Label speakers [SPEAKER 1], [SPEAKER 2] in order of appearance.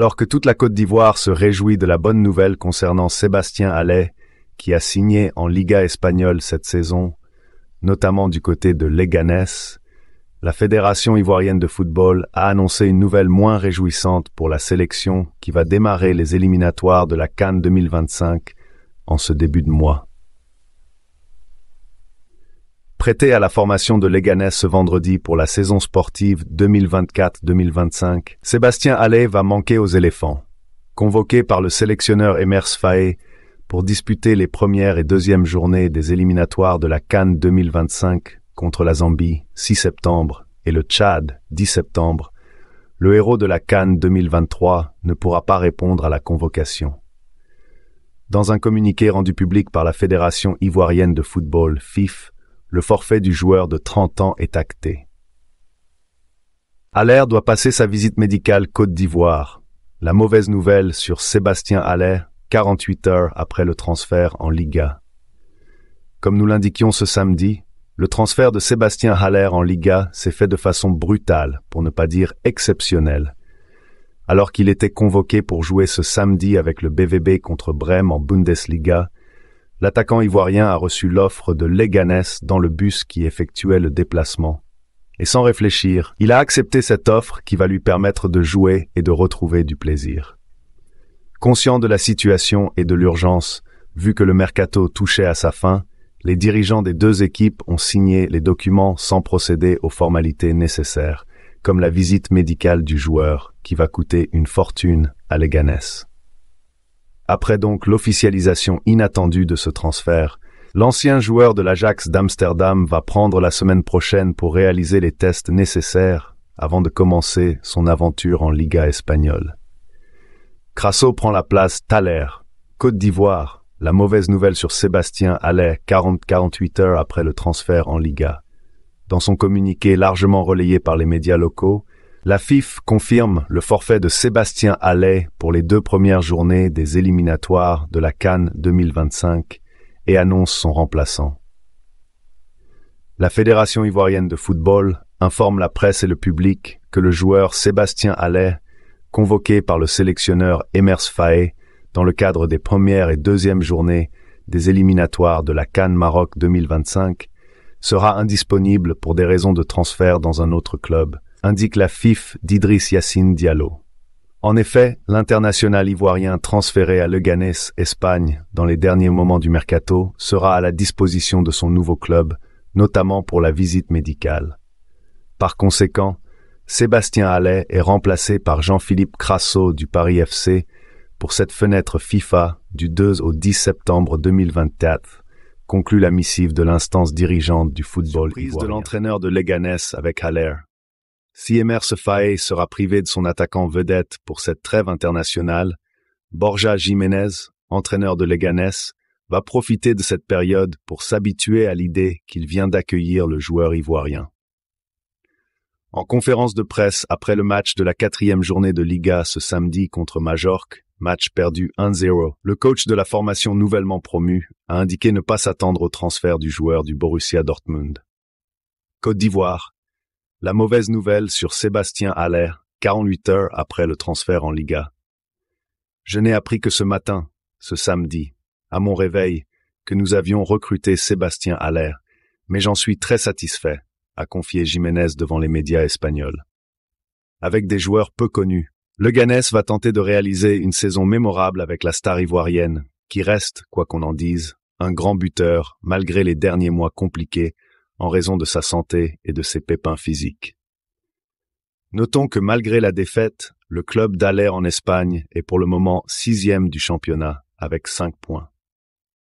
[SPEAKER 1] alors que toute la Côte d'Ivoire se réjouit de la bonne nouvelle concernant Sébastien Allais, qui a signé en Liga espagnole cette saison, notamment du côté de Leganés, la Fédération ivoirienne de football a annoncé une nouvelle moins réjouissante pour la sélection qui va démarrer les éliminatoires de la Cannes 2025 en ce début de mois prêté à la formation de Leganès ce vendredi pour la saison sportive 2024-2025, Sébastien Allais va manquer aux éléphants. Convoqué par le sélectionneur Emers Faé pour disputer les premières et deuxièmes journées des éliminatoires de la Cannes 2025 contre la Zambie 6 septembre et le Tchad 10 septembre, le héros de la Cannes 2023 ne pourra pas répondre à la convocation. Dans un communiqué rendu public par la Fédération ivoirienne de football FIF, le forfait du joueur de 30 ans est acté. Haller doit passer sa visite médicale Côte d'Ivoire. La mauvaise nouvelle sur Sébastien Haller, 48 heures après le transfert en Liga. Comme nous l'indiquions ce samedi, le transfert de Sébastien Haller en Liga s'est fait de façon brutale, pour ne pas dire exceptionnelle. Alors qu'il était convoqué pour jouer ce samedi avec le BVB contre Brême en Bundesliga, l'attaquant ivoirien a reçu l'offre de Leganés dans le bus qui effectuait le déplacement. Et sans réfléchir, il a accepté cette offre qui va lui permettre de jouer et de retrouver du plaisir. Conscient de la situation et de l'urgence, vu que le mercato touchait à sa fin, les dirigeants des deux équipes ont signé les documents sans procéder aux formalités nécessaires, comme la visite médicale du joueur, qui va coûter une fortune à Leganés. Après donc l'officialisation inattendue de ce transfert, l'ancien joueur de l'Ajax d'Amsterdam va prendre la semaine prochaine pour réaliser les tests nécessaires avant de commencer son aventure en Liga espagnole. Crasso prend la place Thaler, Côte d'Ivoire, la mauvaise nouvelle sur Sébastien allait 40-48 heures après le transfert en Liga. Dans son communiqué largement relayé par les médias locaux, la FIF confirme le forfait de Sébastien Allais pour les deux premières journées des éliminatoires de la Cannes 2025 et annonce son remplaçant. La Fédération ivoirienne de football informe la presse et le public que le joueur Sébastien Allais, convoqué par le sélectionneur Emers Faé dans le cadre des premières et deuxièmes journées des éliminatoires de la Cannes Maroc 2025, sera indisponible pour des raisons de transfert dans un autre club – indique la FIF d'Idriss Yassine Diallo. En effet, l'international ivoirien transféré à Leganés, Espagne, dans les derniers moments du mercato, sera à la disposition de son nouveau club, notamment pour la visite médicale. Par conséquent, Sébastien Allais est remplacé par Jean-Philippe Crasso du Paris FC pour cette fenêtre FIFA du 2 au 10 septembre 2024, conclut la missive de l'instance dirigeante du football de l'entraîneur de Leganés avec Haller. Si Emer Faye sera privé de son attaquant vedette pour cette trêve internationale, Borja Jiménez, entraîneur de Leganés, va profiter de cette période pour s'habituer à l'idée qu'il vient d'accueillir le joueur ivoirien. En conférence de presse après le match de la quatrième journée de Liga ce samedi contre Majorque, match perdu 1-0, le coach de la formation nouvellement promue a indiqué ne pas s'attendre au transfert du joueur du Borussia Dortmund. Côte d'Ivoire, la mauvaise nouvelle sur Sébastien Haller, 48 heures après le transfert en Liga. Je n'ai appris que ce matin, ce samedi, à mon réveil, que nous avions recruté Sébastien Haller, mais j'en suis très satisfait, a confié Jiménez devant les médias espagnols. Avec des joueurs peu connus, le Ganès va tenter de réaliser une saison mémorable avec la star ivoirienne, qui reste, quoi qu'on en dise, un grand buteur, malgré les derniers mois compliqués, en raison de sa santé et de ses pépins physiques. Notons que malgré la défaite, le club d'Alès en Espagne est pour le moment sixième du championnat avec cinq points.